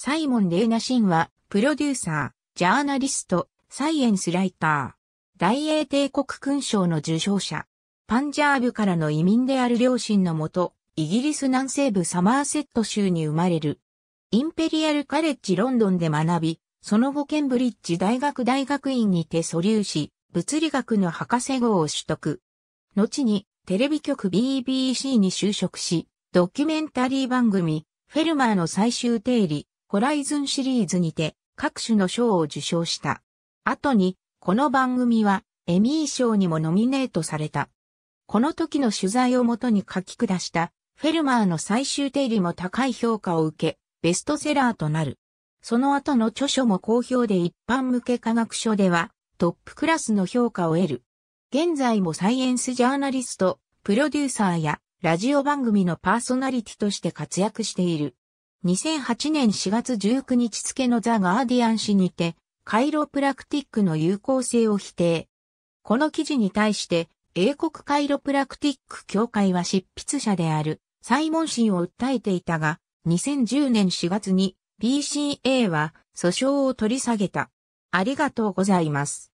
サイモン・レーナ・シンは、プロデューサー、ジャーナリスト、サイエンスライター、大英帝国勲章の受賞者、パンジャーブからの移民である両親のもと、イギリス南西部サマーセット州に生まれる。インペリアルカレッジロンドンで学び、その後ケンブリッジ大学大学院にて素留し、物理学の博士号を取得。後にテレビ局 BBC に就職し、ドキュメンタリー番組、フェルマーの最終定理、ホライズンシリーズにて各種の賞を受賞した。後に、この番組はエミー賞にもノミネートされた。この時の取材をもとに書き下したフェルマーの最終定理も高い評価を受け、ベストセラーとなる。その後の著書も好評で一般向け科学書ではトップクラスの評価を得る。現在もサイエンスジャーナリスト、プロデューサーやラジオ番組のパーソナリティとして活躍している。2008年4月19日付のザ・ガーディアン氏にて、カイロプラクティックの有効性を否定。この記事に対して、英国カイロプラクティック協会は執筆者である、サイモン氏を訴えていたが、2010年4月に PCA は訴訟を取り下げた。ありがとうございます。